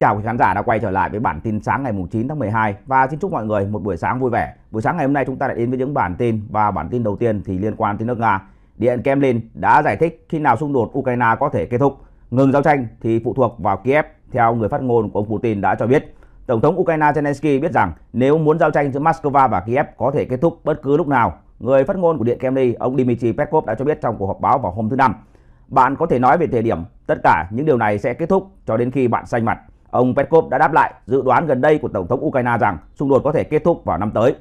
Chào quý khán giả đã quay trở lại với bản tin sáng ngày 9 tháng 12 và xin chúc mọi người một buổi sáng vui vẻ. Buổi sáng ngày hôm nay chúng ta đã đến với những bản tin và bản tin đầu tiên thì liên quan tới nước Nga. Điện Kremlin đã giải thích khi nào xung đột Ukraine có thể kết thúc. Ngừng giao tranh thì phụ thuộc vào Kiev, theo người phát ngôn của ông Putin đã cho biết. Tổng thống Ukraine Zelensky biết rằng nếu muốn giao tranh giữa Moscow và Kiev có thể kết thúc bất cứ lúc nào. Người phát ngôn của Điện Kremlin, ông Dmitry Peskov đã cho biết trong cuộc họp báo vào hôm thứ Năm. Bạn có thể nói về thời điểm, tất cả những điều này sẽ kết thúc cho đến khi bạn xanh mặt. Ông Peskov đã đáp lại dự đoán gần đây của Tổng thống Ukraine rằng xung đột có thể kết thúc vào năm tới.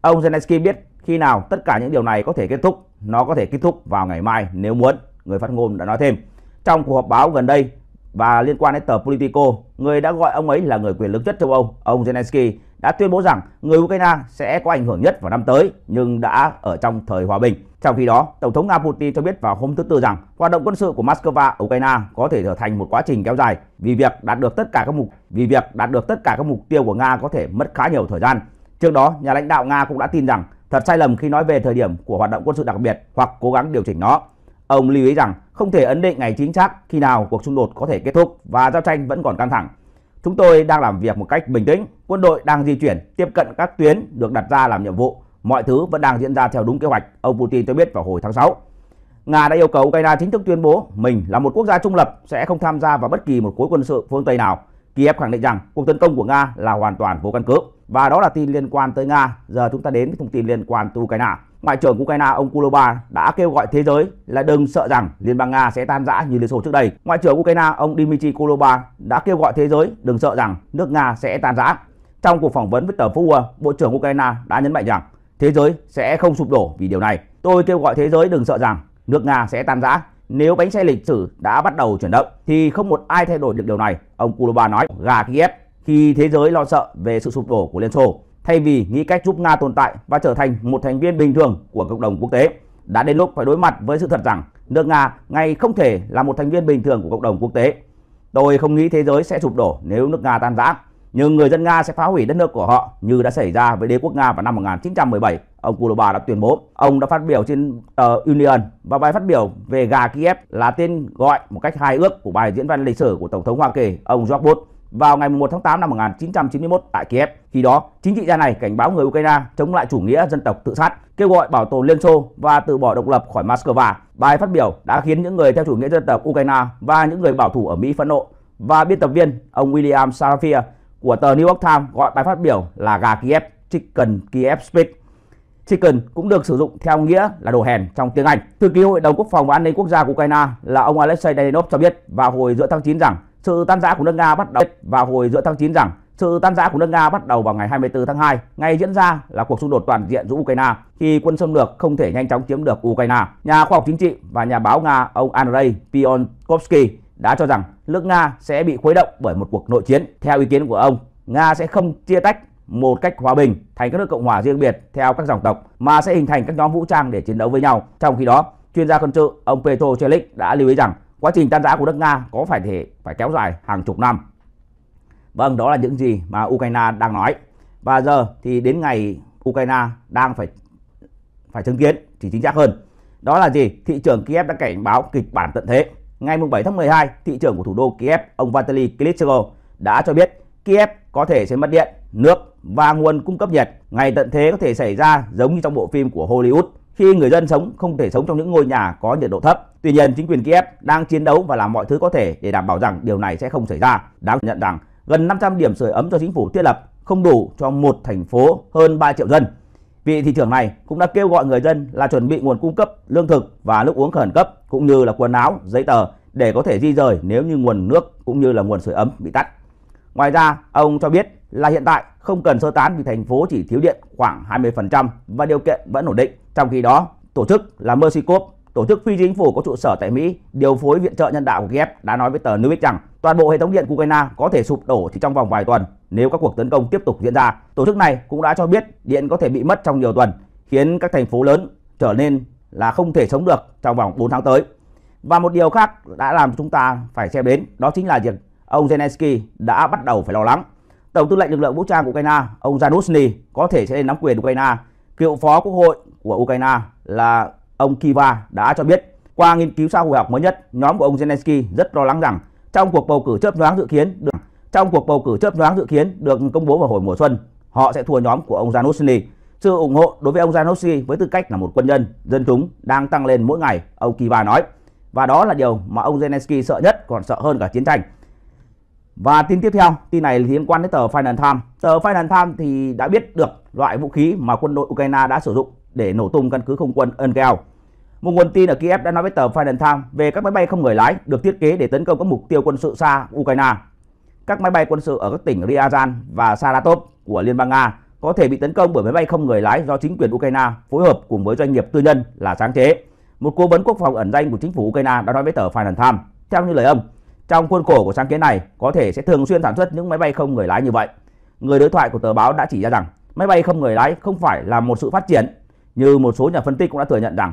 Ông Zelensky biết khi nào tất cả những điều này có thể kết thúc, nó có thể kết thúc vào ngày mai nếu muốn, người phát ngôn đã nói thêm. Trong cuộc họp báo gần đây và liên quan đến tờ Politico, người đã gọi ông ấy là người quyền lực nhất châu Âu, ông Zelensky đã tuyên bố rằng người Ukraine sẽ có ảnh hưởng nhất vào năm tới nhưng đã ở trong thời hòa bình. Trong khi đó, Tổng thống Nga Putin cho biết vào hôm thứ Tư rằng hoạt động quân sự của Moscow và Ukraine có thể trở thành một quá trình kéo dài vì việc đạt được tất cả các mục vì việc đạt được tất cả các mục tiêu của Nga có thể mất khá nhiều thời gian. Trước đó, nhà lãnh đạo Nga cũng đã tin rằng thật sai lầm khi nói về thời điểm của hoạt động quân sự đặc biệt hoặc cố gắng điều chỉnh nó. Ông lưu ý rằng không thể ấn định ngày chính xác khi nào cuộc xung đột có thể kết thúc và giao tranh vẫn còn căng thẳng. Chúng tôi đang làm việc một cách bình tĩnh, quân đội đang di chuyển, tiếp cận các tuyến được đặt ra làm nhiệm vụ mọi thứ vẫn đang diễn ra theo đúng kế hoạch, ông Putin cho biết vào hồi tháng 6. Nga đã yêu cầu Ukraine chính thức tuyên bố mình là một quốc gia trung lập sẽ không tham gia vào bất kỳ một khối quân sự phương Tây nào. Kiev khẳng định rằng cuộc tấn công của Nga là hoàn toàn vô căn cứ. Và đó là tin liên quan tới Nga. Giờ chúng ta đến với thông tin liên quan tới Ukraine. Ngoại trưởng Ukraine ông Kuloba đã kêu gọi thế giới là đừng sợ rằng Liên bang Nga sẽ tan rã như Liên Xô trước đây. Ngoại trưởng Ukraine ông Dmitry Kuloba đã kêu gọi thế giới đừng sợ rằng nước Nga sẽ tan rã. Trong cuộc phỏng vấn với tờ Forbes, Bộ trưởng Ukraine đã nhấn mạnh rằng thế giới sẽ không sụp đổ vì điều này. Tôi kêu gọi thế giới đừng sợ rằng nước Nga sẽ tan rã. Nếu bánh xe lịch sử đã bắt đầu chuyển động thì không một ai thay đổi được điều này, ông Kuroba nói gà Kiev khi thế giới lo sợ về sự sụp đổ của Liên Xô thay vì nghĩ cách giúp Nga tồn tại và trở thành một thành viên bình thường của cộng đồng quốc tế. Đã đến lúc phải đối mặt với sự thật rằng nước Nga ngay không thể là một thành viên bình thường của cộng đồng quốc tế. Tôi không nghĩ thế giới sẽ sụp đổ nếu nước Nga tan rã nhưng người dân Nga sẽ phá hủy đất nước của họ như đã xảy ra với đế quốc Nga vào năm 1917. Ông Kuleba đã tuyên bố. Ông đã phát biểu trên tờ Union và bài phát biểu về gà Kiev là tên gọi một cách hài ước của bài diễn văn lịch sử của Tổng thống Hoa Kỳ, ông George Bush vào ngày 1 tháng 8 năm 1991 tại Kiev. Khi đó, chính trị gia này cảnh báo người Ukraine chống lại chủ nghĩa dân tộc tự sát, kêu gọi bảo tồn Liên Xô và từ bỏ độc lập khỏi Moscow. Bài phát biểu đã khiến những người theo chủ nghĩa dân tộc Ukraine và những người bảo thủ ở Mỹ phẫn nộ. Và biên tập viên ông William Sarafia của tờ New York Times gọi bài phát biểu là gà Kiev Chicken Kiev Speech. Chicken cũng được sử dụng theo nghĩa là đồ hèn trong tiếng Anh. Thư ký Hội đồng Quốc phòng và An ninh Quốc gia của Ukraine là ông Alexei Dadenov cho biết vào hồi giữa tháng 9 rằng sự tan rã của nước Nga bắt đầu vào hồi giữa tháng 9 rằng sự tan rã của nước Nga bắt đầu vào ngày 24 tháng 2, ngày diễn ra là cuộc xung đột toàn diện giữa Ukraine khi quân xâm lược không thể nhanh chóng chiếm được Ukraine. Nhà khoa học chính trị và nhà báo Nga ông Andrei Pionkovsky đã cho rằng nước Nga sẽ bị khuấy động bởi một cuộc nội chiến. Theo ý kiến của ông, Nga sẽ không chia tách một cách hòa bình thành các nước cộng hòa riêng biệt theo các dòng tộc mà sẽ hình thành các nhóm vũ trang để chiến đấu với nhau. Trong khi đó, chuyên gia quân sự ông Petro Celik đã lưu ý rằng quá trình tan rã của nước Nga có phải thể phải kéo dài hàng chục năm. Vâng, đó là những gì mà Ukraine đang nói. Và giờ thì đến ngày Ukraine đang phải phải chứng kiến, thì chính xác hơn. Đó là gì? Thị trường Kiev đã cảnh báo kịch bản tận thế ngày 7 tháng 12, thị trưởng của thủ đô Kiev, ông Vitaly Klitschko đã cho biết Kiev có thể sẽ mất điện, nước và nguồn cung cấp nhiệt. Ngày tận thế có thể xảy ra giống như trong bộ phim của Hollywood khi người dân sống không thể sống trong những ngôi nhà có nhiệt độ thấp. Tuy nhiên, chính quyền Kiev đang chiến đấu và làm mọi thứ có thể để đảm bảo rằng điều này sẽ không xảy ra. Đáng nhận rằng gần 500 điểm sưởi ấm cho chính phủ thiết lập không đủ cho một thành phố hơn 3 triệu dân vị thị trưởng này cũng đã kêu gọi người dân là chuẩn bị nguồn cung cấp lương thực và nước uống khẩn cấp cũng như là quần áo, giấy tờ để có thể di rời nếu như nguồn nước cũng như là nguồn sưởi ấm bị tắt. Ngoài ra, ông cho biết là hiện tại không cần sơ tán vì thành phố chỉ thiếu điện khoảng 20% và điều kiện vẫn ổn định. Trong khi đó, tổ chức là Mercy Corp tổ chức phi chính phủ có trụ sở tại Mỹ điều phối viện trợ nhân đạo của Kiev đã nói với tờ Newsweek rằng toàn bộ hệ thống điện của Ukraine có thể sụp đổ chỉ trong vòng vài tuần nếu các cuộc tấn công tiếp tục diễn ra. Tổ chức này cũng đã cho biết điện có thể bị mất trong nhiều tuần, khiến các thành phố lớn trở nên là không thể sống được trong vòng 4 tháng tới. Và một điều khác đã làm chúng ta phải xem đến đó chính là việc ông Zelensky đã bắt đầu phải lo lắng. Tổng tư lệnh lực lượng vũ trang của Ukraine, ông Januzny có thể sẽ lên nắm quyền Ukraine. Cựu phó quốc hội của Ukraine là ông Kiva đã cho biết qua nghiên cứu sau hội học mới nhất, nhóm của ông Zelensky rất lo lắng rằng trong cuộc bầu cử chớp nhoáng dự kiến được trong cuộc bầu cử chớp nhoáng dự kiến được công bố vào hồi mùa xuân, họ sẽ thua nhóm của ông Janushny. Sự ủng hộ đối với ông Janushny với tư cách là một quân nhân, dân chúng đang tăng lên mỗi ngày, ông Kiva nói. Và đó là điều mà ông Zelensky sợ nhất, còn sợ hơn cả chiến tranh. Và tin tiếp theo, tin này liên quan đến tờ Financial Times. Tờ Financial Times thì đã biết được loại vũ khí mà quân đội Ukraine đã sử dụng để nổ tung căn cứ không quân Engel. Một nguồn tin ở Kiev đã nói với tờ Financial Times về các máy bay không người lái được thiết kế để tấn công các mục tiêu quân sự xa Ukraine. Các máy bay quân sự ở các tỉnh Ryazan và Saratov của Liên bang Nga có thể bị tấn công bởi máy bay không người lái do chính quyền Ukraine phối hợp cùng với doanh nghiệp tư nhân là sáng chế. Một cố vấn quốc phòng ẩn danh của chính phủ Ukraine đã nói với tờ Financial Times, theo như lời ông, trong khuôn khổ của sáng kiến này có thể sẽ thường xuyên sản xuất những máy bay không người lái như vậy. Người đối thoại của tờ báo đã chỉ ra rằng máy bay không người lái không phải là một sự phát triển như một số nhà phân tích cũng đã thừa nhận rằng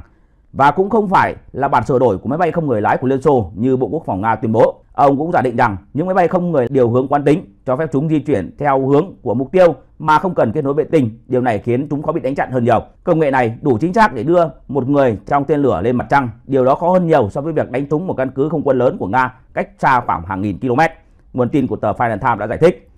và cũng không phải là bản sửa đổi của máy bay không người lái của Liên Xô như Bộ Quốc phòng Nga tuyên bố. Ông cũng giả định rằng những máy bay không người điều hướng quán tính cho phép chúng di chuyển theo hướng của mục tiêu mà không cần kết nối vệ tinh. Điều này khiến chúng khó bị đánh chặn hơn nhiều. Công nghệ này đủ chính xác để đưa một người trong tên lửa lên mặt trăng. Điều đó khó hơn nhiều so với việc đánh trúng một căn cứ không quân lớn của Nga cách xa khoảng hàng nghìn km. Nguồn tin của tờ Financial Times đã giải thích.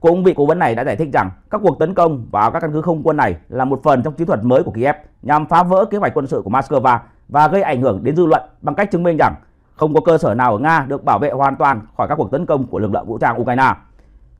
Cô vị cố vấn này đã giải thích rằng các cuộc tấn công vào các căn cứ không quân này là một phần trong chiến thuật mới của Kiev nhằm phá vỡ kế hoạch quân sự của Moscow và gây ảnh hưởng đến dư luận bằng cách chứng minh rằng không có cơ sở nào ở Nga được bảo vệ hoàn toàn khỏi các cuộc tấn công của lực lượng vũ trang Ukraine.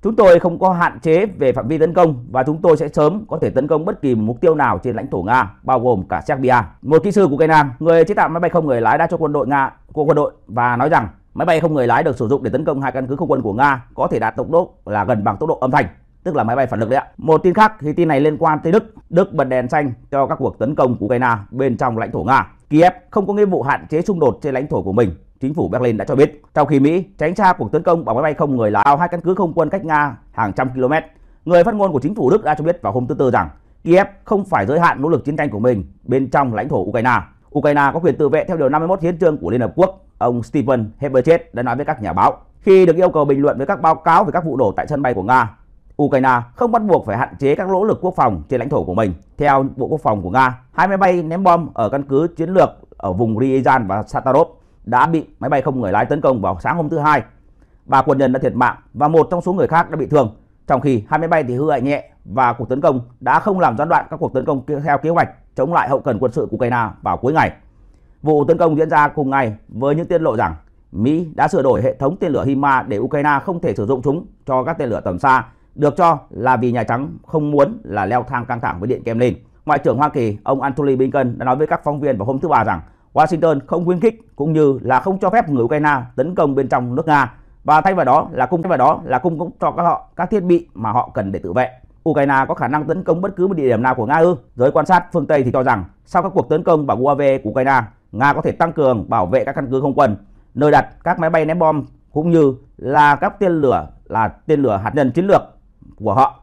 Chúng tôi không có hạn chế về phạm vi tấn công và chúng tôi sẽ sớm có thể tấn công bất kỳ một mục tiêu nào trên lãnh thổ Nga, bao gồm cả Serbia. Một kỹ sư của Ukraine, người chế tạo máy bay không người lái đã cho quân đội Nga, của quân đội và nói rằng Máy bay không người lái được sử dụng để tấn công hai căn cứ không quân của Nga có thể đạt tốc độ là gần bằng tốc độ âm thanh, tức là máy bay phản lực đấy ạ. Một tin khác thì tin này liên quan tới Đức. Đức bật đèn xanh cho các cuộc tấn công của Ukraine bên trong lãnh thổ Nga. Kiev không có nghĩa vụ hạn chế xung đột trên lãnh thổ của mình, chính phủ Berlin đã cho biết. Trong khi Mỹ tránh xa cuộc tấn công bằng máy bay không người lái vào hai căn cứ không quân cách Nga hàng trăm km, người phát ngôn của chính phủ Đức đã cho biết vào hôm thứ tư rằng Kiev không phải giới hạn nỗ lực chiến tranh của mình bên trong lãnh thổ Ukraine. Ukraine có quyền tự vệ theo điều 51 hiến trương của Liên Hợp Quốc ông Stephen Heberchet đã nói với các nhà báo khi được yêu cầu bình luận với các báo cáo về các vụ nổ tại sân bay của Nga. Ukraine không bắt buộc phải hạn chế các nỗ lực quốc phòng trên lãnh thổ của mình. Theo Bộ Quốc phòng của Nga, hai máy bay ném bom ở căn cứ chiến lược ở vùng Ryazan và Satarov đã bị máy bay không người lái tấn công vào sáng hôm thứ Hai. Ba quân nhân đã thiệt mạng và một trong số người khác đã bị thương, trong khi hai máy bay thì hư hại nhẹ và cuộc tấn công đã không làm gián đoạn các cuộc tấn công theo kế hoạch chống lại hậu cần quân sự của Ukraine vào cuối ngày. Vụ tấn công diễn ra cùng ngày với những tiết lộ rằng Mỹ đã sửa đổi hệ thống tên lửa HIMARS để Ukraine không thể sử dụng chúng cho các tên lửa tầm xa, được cho là vì Nhà Trắng không muốn là leo thang căng thẳng với Điện Kremlin. Ngoại trưởng Hoa Kỳ ông Antony Blinken đã nói với các phóng viên vào hôm thứ Ba rằng Washington không khuyến khích cũng như là không cho phép người Ukraine tấn công bên trong nước Nga và thay vào đó là cung vào đó là cung cấp cho các họ các thiết bị mà họ cần để tự vệ. Ukraine có khả năng tấn công bất cứ một địa điểm nào của Nga ư? Giới quan sát phương Tây thì cho rằng sau các cuộc tấn công bằng UAV của Ukraine, Nga có thể tăng cường bảo vệ các căn cứ không quân, nơi đặt các máy bay ném bom cũng như là các tên lửa là tên lửa hạt nhân chiến lược của họ.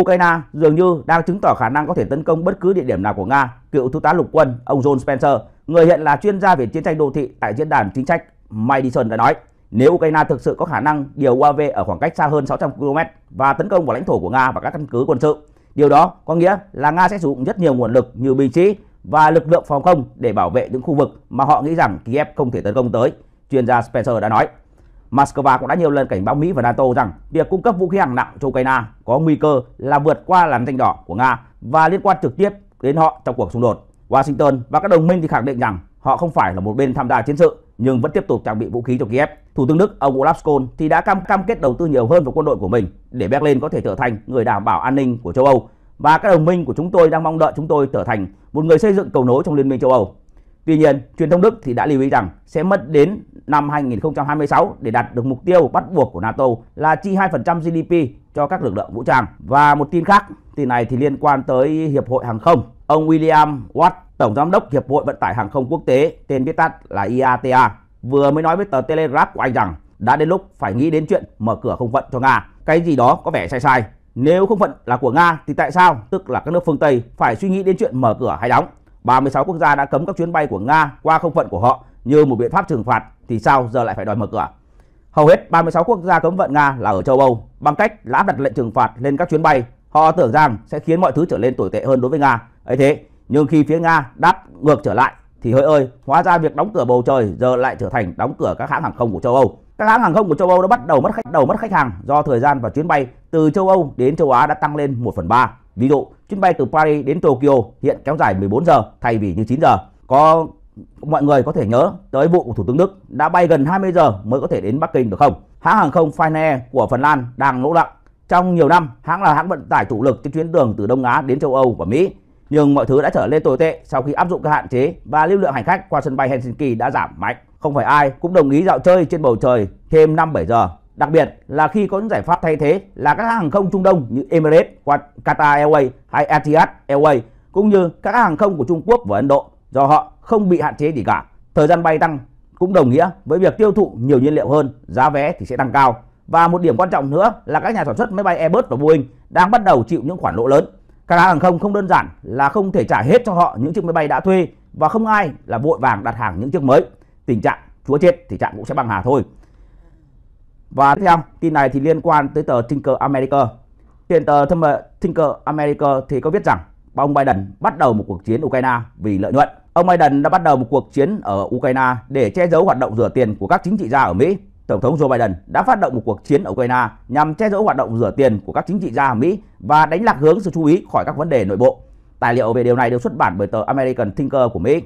Ukraine dường như đang chứng tỏ khả năng có thể tấn công bất cứ địa điểm nào của Nga, cựu thiếu tá lục quân ông John Spencer, người hiện là chuyên gia về chiến tranh đô thị tại diễn đàn chính sách Madison đã nói, nếu Ukraine thực sự có khả năng điều UAV ở khoảng cách xa hơn 600 km và tấn công vào lãnh thổ của Nga và các căn cứ quân sự, điều đó có nghĩa là Nga sẽ sử dụng rất nhiều nguồn lực như binh sĩ, và lực lượng phòng không để bảo vệ những khu vực mà họ nghĩ rằng Kiev không thể tấn công tới, chuyên gia Spencer đã nói. Moscow cũng đã nhiều lần cảnh báo Mỹ và NATO rằng việc cung cấp vũ khí hạng nặng cho Ukraine có nguy cơ là vượt qua làn danh đỏ của Nga và liên quan trực tiếp đến họ trong cuộc xung đột. Washington và các đồng minh thì khẳng định rằng họ không phải là một bên tham gia chiến sự nhưng vẫn tiếp tục trang bị vũ khí cho Kiev. Thủ tướng Đức ông Olaf Scholz thì đã cam cam kết đầu tư nhiều hơn vào quân đội của mình để Berlin có thể trở thành người đảm bảo an ninh của châu Âu và các đồng minh của chúng tôi đang mong đợi chúng tôi trở thành một người xây dựng cầu nối trong Liên minh châu Âu. Tuy nhiên, truyền thông Đức thì đã lưu ý rằng sẽ mất đến năm 2026 để đạt được mục tiêu bắt buộc của NATO là chi 2% GDP cho các lực lượng vũ trang. Và một tin khác, tin này thì liên quan tới Hiệp hội Hàng không. Ông William Watt, Tổng Giám đốc Hiệp hội Vận tải Hàng không Quốc tế, tên viết tắt là IATA, vừa mới nói với tờ Telegraph của anh rằng đã đến lúc phải nghĩ đến chuyện mở cửa không phận cho Nga. Cái gì đó có vẻ sai sai. Nếu không phận là của Nga thì tại sao, tức là các nước phương Tây phải suy nghĩ đến chuyện mở cửa hay đóng? 36 quốc gia đã cấm các chuyến bay của Nga qua không phận của họ như một biện pháp trừng phạt thì sao giờ lại phải đòi mở cửa? Hầu hết 36 quốc gia cấm vận Nga là ở châu Âu bằng cách là áp đặt lệnh trừng phạt lên các chuyến bay. Họ tưởng rằng sẽ khiến mọi thứ trở nên tồi tệ hơn đối với Nga. Ấy thế, nhưng khi phía Nga đáp ngược trở lại thì hỡi ơi, hóa ra việc đóng cửa bầu trời giờ lại trở thành đóng cửa các hãng hàng không của châu Âu. Các hãng hàng không của châu Âu đã bắt đầu mất khách đầu mất khách hàng do thời gian và chuyến bay từ châu Âu đến châu Á đã tăng lên 1 phần 3. Ví dụ, chuyến bay từ Paris đến Tokyo hiện kéo dài 14 giờ thay vì như 9 giờ. Có mọi người có thể nhớ tới vụ của Thủ tướng Đức đã bay gần 20 giờ mới có thể đến Bắc Kinh được không? Hãng hàng không Finnair của Phần Lan đang lỗ lặng. Trong nhiều năm, hãng là hãng vận tải chủ lực trên chuyến đường từ Đông Á đến châu Âu và Mỹ nhưng mọi thứ đã trở lên tồi tệ sau khi áp dụng các hạn chế và lưu lượng hành khách qua sân bay Helsinki đã giảm mạnh. Không phải ai cũng đồng ý dạo chơi trên bầu trời thêm 5-7 giờ. Đặc biệt là khi có những giải pháp thay thế là các hãng hàng không Trung Đông như Emirates, hoặc Qatar Airways hay Etihad Airways cũng như các hãng hàng không của Trung Quốc và Ấn Độ do họ không bị hạn chế gì cả. Thời gian bay tăng cũng đồng nghĩa với việc tiêu thụ nhiều nhiên liệu hơn, giá vé thì sẽ tăng cao. Và một điểm quan trọng nữa là các nhà sản xuất máy bay Airbus và Boeing đang bắt đầu chịu những khoản lỗ lớn Canada hàng không không đơn giản là không thể trả hết cho họ những chiếc máy bay đã thuê và không ai là vội vàng đặt hàng những chiếc mới. Tình trạng chúa chết thì trạng cũng sẽ bằng hà thôi. Và tiếp theo, tin này thì liên quan tới tờ Tinker America. Trên tờ Tinker America thì có viết rằng ông Biden bắt đầu một cuộc chiến Ukraine vì lợi nhuận. Ông Biden đã bắt đầu một cuộc chiến ở Ukraine để che giấu hoạt động rửa tiền của các chính trị gia ở Mỹ Tổng thống Joe Biden đã phát động một cuộc chiến ở Ukraine nhằm che giấu hoạt động rửa tiền của các chính trị gia Mỹ và đánh lạc hướng sự chú ý khỏi các vấn đề nội bộ. Tài liệu về điều này được xuất bản bởi tờ American Thinker của Mỹ.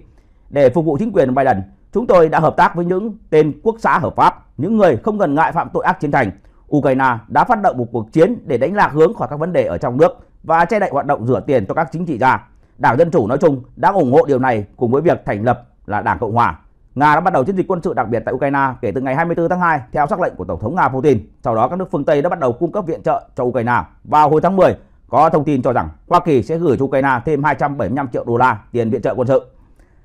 Để phục vụ chính quyền Biden, chúng tôi đã hợp tác với những tên quốc xã hợp pháp, những người không ngần ngại phạm tội ác chiến thành. Ukraine đã phát động một cuộc chiến để đánh lạc hướng khỏi các vấn đề ở trong nước và che đậy hoạt động rửa tiền cho các chính trị gia. Đảng Dân Chủ nói chung đã ủng hộ điều này cùng với việc thành lập là Đảng Cộng Hòa Nga đã bắt đầu chiến dịch quân sự đặc biệt tại Ukraine kể từ ngày 24 tháng 2 theo sắc lệnh của Tổng thống Nga Putin. Sau đó các nước phương Tây đã bắt đầu cung cấp viện trợ cho Ukraine. Vào hồi tháng 10, có thông tin cho rằng Hoa Kỳ sẽ gửi cho Ukraine thêm 275 triệu đô la tiền viện trợ quân sự.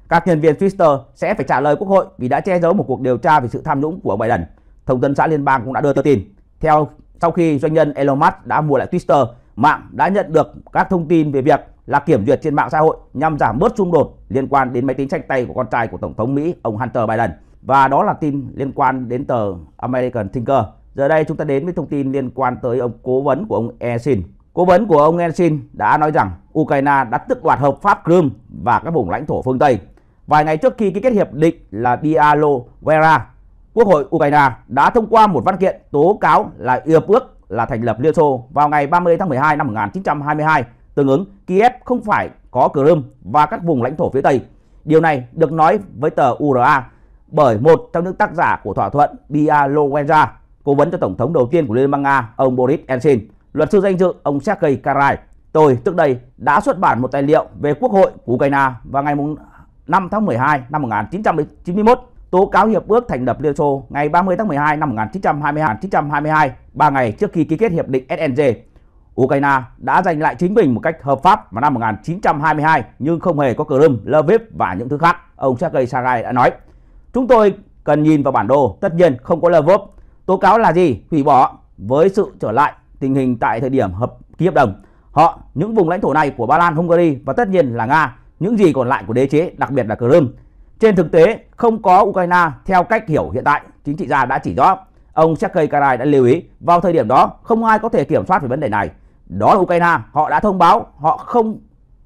Các nhân viên Twitter sẽ phải trả lời Quốc hội vì đã che giấu một cuộc điều tra về sự tham nhũng của Biden. Thông tấn xã Liên bang cũng đã đưa tin. Theo sau khi doanh nhân Elon Musk đã mua lại Twitter, mạng đã nhận được các thông tin về việc là kiểm duyệt trên mạng xã hội nhằm giảm bớt xung đột liên quan đến máy tính sách tay của con trai của Tổng thống Mỹ ông Hunter Biden. Và đó là tin liên quan đến tờ American Thinker. Giờ đây chúng ta đến với thông tin liên quan tới ông cố vấn của ông Elsin. Cố vấn của ông Elsin đã nói rằng Ukraine đã tức đoạt hợp pháp Crimea và các vùng lãnh thổ phương Tây. Vài ngày trước khi ký kết hiệp định là Dialo Vera, Quốc hội Ukraine đã thông qua một văn kiện tố cáo là ước là thành lập Liên Xô vào ngày 30 tháng 12 năm 1922 Tương ứng, Kiev không phải có Crimea và các vùng lãnh thổ phía Tây. Điều này được nói với tờ URA bởi một trong những tác giả của thỏa thuận Bialowenza, cố vấn cho Tổng thống đầu tiên của Liên bang Nga, ông Boris Yeltsin, luật sư danh dự ông Sergei Karai. Tôi trước đây đã xuất bản một tài liệu về Quốc hội của Ukraine vào ngày 5 tháng 12 năm 1991 tố cáo hiệp ước thành lập Liên Xô ngày 30 tháng 12 năm 1922, 3 ngày trước khi ký kết hiệp định SNJ Ukraine đã giành lại chính mình một cách hợp pháp vào năm 1922 nhưng không hề có Crimea, Lviv và những thứ khác, ông Sergei Sagai đã nói. Chúng tôi cần nhìn vào bản đồ, tất nhiên không có Lviv. Tố cáo là gì? Hủy bỏ. Với sự trở lại tình hình tại thời điểm hợp ký hợp đồng, họ những vùng lãnh thổ này của Ba Lan, Hungary và tất nhiên là Nga, những gì còn lại của đế chế, đặc biệt là Crimea. Trên thực tế, không có Ukraine theo cách hiểu hiện tại, chính trị gia đã chỉ rõ. Ông Sergei Karai đã lưu ý, vào thời điểm đó không ai có thể kiểm soát về vấn đề này đó là Ukraine họ đã thông báo họ không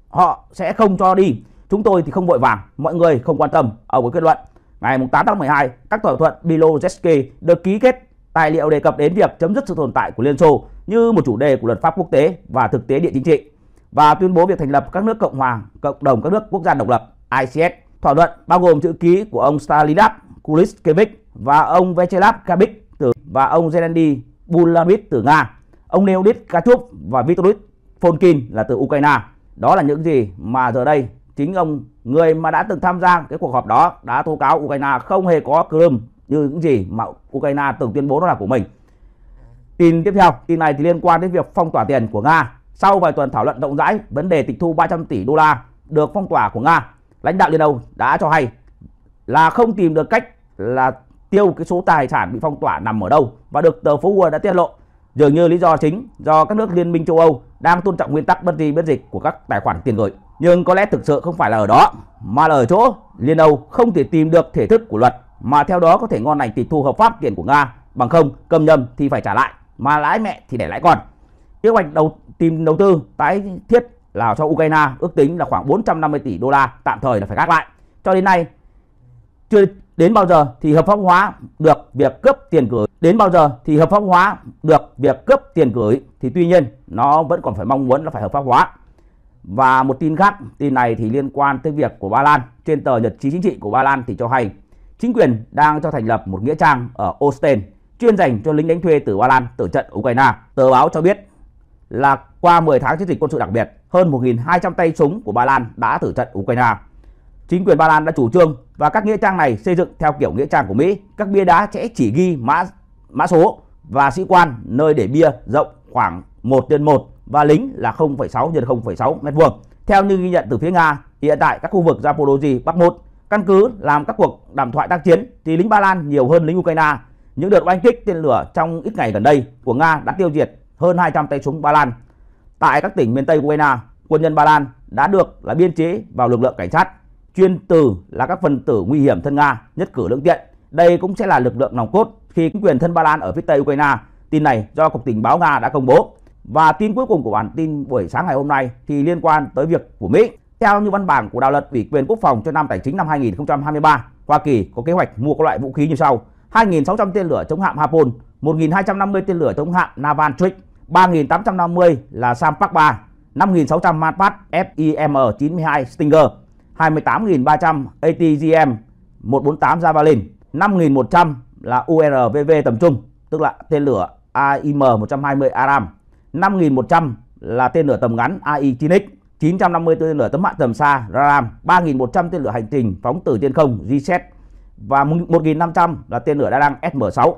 họ sẽ không cho đi chúng tôi thì không vội vàng mọi người không quan tâm ở buổi kết luận ngày 8 tháng 12 các thỏa thuận Bilozetsky được ký kết tài liệu đề cập đến việc chấm dứt sự tồn tại của Liên Xô như một chủ đề của luật pháp quốc tế và thực tế địa chính trị và tuyên bố việc thành lập các nước cộng hòa cộng đồng các nước quốc gia độc lập ICS thỏa thuận bao gồm chữ ký của ông Stalingrad Kuliskevich và ông Vyacheslav Kabich từ và ông Zelensky Bulamit từ Nga Ông Leonid Kachuk và Vitolid Fonkin là từ Ukraine. Đó là những gì mà giờ đây chính ông người mà đã từng tham gia cái cuộc họp đó đã tố cáo Ukraine không hề có Crimea như những gì mà Ukraine từng tuyên bố đó là của mình. Tin tiếp theo, tin này thì liên quan đến việc phong tỏa tiền của Nga. Sau vài tuần thảo luận rộng rãi vấn đề tịch thu 300 tỷ đô la được phong tỏa của Nga, lãnh đạo Liên Âu đã cho hay là không tìm được cách là tiêu cái số tài sản bị phong tỏa nằm ở đâu và được tờ phố Wall đã tiết lộ dường như lý do chính do các nước liên minh châu Âu đang tôn trọng nguyên tắc bất di bất dịch của các tài khoản tiền gửi. Nhưng có lẽ thực sự không phải là ở đó, mà là ở chỗ Liên Âu không thể tìm được thể thức của luật mà theo đó có thể ngon này tịch thu hợp pháp tiền của Nga, bằng không cầm nhầm thì phải trả lại, mà lãi mẹ thì để lãi con. Kế hoạch đầu tìm đầu tư tái thiết là cho Ukraine ước tính là khoảng 450 tỷ đô la tạm thời là phải gác lại. Cho đến nay chưa Đến bao giờ thì hợp pháp hóa được việc cấp tiền gửi? Đến bao giờ thì hợp pháp hóa được việc cấp tiền gửi? Thì tuy nhiên nó vẫn còn phải mong muốn là phải hợp pháp hóa. Và một tin khác, tin này thì liên quan tới việc của Ba Lan. Trên tờ Nhật chí chính trị của Ba Lan thì cho hay chính quyền đang cho thành lập một nghĩa trang ở Osten chuyên dành cho lính đánh thuê từ Ba Lan tử trận Ukraine. Tờ báo cho biết là qua 10 tháng chiến dịch quân sự đặc biệt, hơn 1.200 tay súng của Ba Lan đã tử trận Ukraine. Chính quyền Ba Lan đã chủ trương và các nghĩa trang này xây dựng theo kiểu nghĩa trang của Mỹ. Các bia đá sẽ chỉ ghi mã mã số và sĩ quan nơi để bia rộng khoảng 1 trên 1 và lính là 0,6 x 0,6 m2. Theo như ghi nhận từ phía Nga, hiện tại các khu vực Zaporozhye Bắc 1 căn cứ làm các cuộc đàm thoại tác chiến thì lính Ba Lan nhiều hơn lính Ukraine. Những đợt oanh kích tên lửa trong ít ngày gần đây của Nga đã tiêu diệt hơn 200 tay súng Ba Lan. Tại các tỉnh miền Tây Ukraine, quân nhân Ba Lan đã được là biên chế vào lực lượng cảnh sát chuyên từ là các phần tử nguy hiểm thân Nga nhất cử lưỡng tiện. Đây cũng sẽ là lực lượng nòng cốt khi chính quyền thân Ba Lan ở phía tây Ukraine. Tin này do Cục Tình báo Nga đã công bố. Và tin cuối cùng của bản tin buổi sáng ngày hôm nay thì liên quan tới việc của Mỹ. Theo như văn bản của đạo luật ủy quyền quốc phòng cho năm tài chính năm 2023, Hoa Kỳ có kế hoạch mua các loại vũ khí như sau: 2.600 tên lửa chống hạm Harpoon, 1.250 tên lửa chống hạm Navantrick, 3.850 là Sam Pak 3, 5.600 Manpack FIM-92 Stinger, 28.300 ATGM 148 Javelin, 5.100 là URVV tầm trung, tức là tên lửa AIM-120 Aram, 5.100 là tên lửa tầm ngắn AI-9X, 950 tên lửa tấm hạ tầm xa RAM, 3.100 tên lửa hành trình phóng từ trên không GSET và 1.500 là tên lửa đa năng SM-6,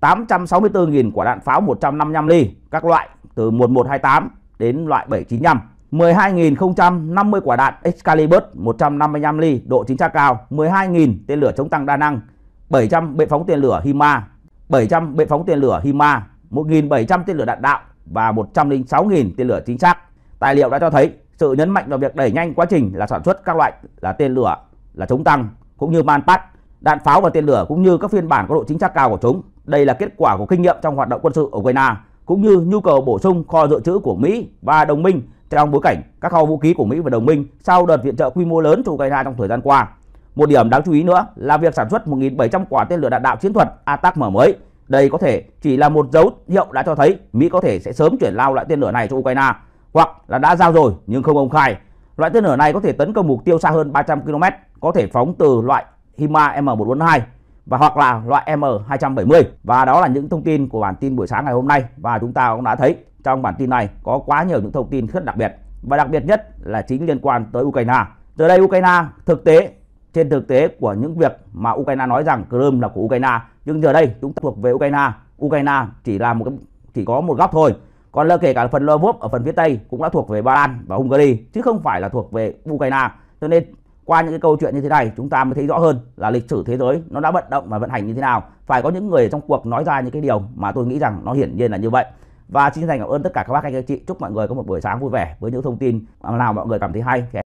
864.000 quả đạn pháo 155 ly các loại từ 1128 đến loại 795. 12.050 quả đạn Excalibur 155 ly độ chính xác cao, 12.000 tên lửa chống tăng đa năng, 700 bệ phóng tên lửa HIMA, 700 bệ phóng tên lửa HIMA, 1.700 tên lửa đạn đạo và 106.000 tên lửa chính xác. Tài liệu đã cho thấy sự nhấn mạnh vào việc đẩy nhanh quá trình là sản xuất các loại là tên lửa là chống tăng cũng như Manpack, đạn pháo và tên lửa cũng như các phiên bản có độ chính xác cao của chúng. Đây là kết quả của kinh nghiệm trong hoạt động quân sự ở Ukraine cũng như nhu cầu bổ sung kho dự trữ của Mỹ và đồng minh trong bối cảnh các kho vũ khí của Mỹ và đồng minh sau đợt viện trợ quy mô lớn cho Ukraine trong thời gian qua. Một điểm đáng chú ý nữa là việc sản xuất 1.700 quả tên lửa đạn đạo chiến thuật attack mở mới. Đây có thể chỉ là một dấu hiệu đã cho thấy Mỹ có thể sẽ sớm chuyển lao loại tên lửa này cho Ukraine hoặc là đã giao rồi nhưng không công khai. Loại tên lửa này có thể tấn công mục tiêu xa hơn 300 km, có thể phóng từ loại HIMA M142 và hoặc là loại M270. Và đó là những thông tin của bản tin buổi sáng ngày hôm nay và chúng ta cũng đã thấy trong bản tin này có quá nhiều những thông tin rất đặc biệt và đặc biệt nhất là chính liên quan tới Ukraine. Từ đây Ukraine thực tế trên thực tế của những việc mà Ukraine nói rằng Crimea là của Ukraine nhưng giờ đây chúng ta thuộc về Ukraine. Ukraine chỉ là một chỉ có một góc thôi. Còn lơ kể cả phần Lvov ở phần phía Tây cũng đã thuộc về Ba Lan và Hungary chứ không phải là thuộc về Ukraine. Cho nên qua những cái câu chuyện như thế này chúng ta mới thấy rõ hơn là lịch sử thế giới nó đã vận động và vận hành như thế nào. Phải có những người trong cuộc nói ra những cái điều mà tôi nghĩ rằng nó hiển nhiên là như vậy và xin dành cảm ơn tất cả các bác anh các chị chúc mọi người có một buổi sáng vui vẻ với những thông tin nào mọi người cảm thấy hay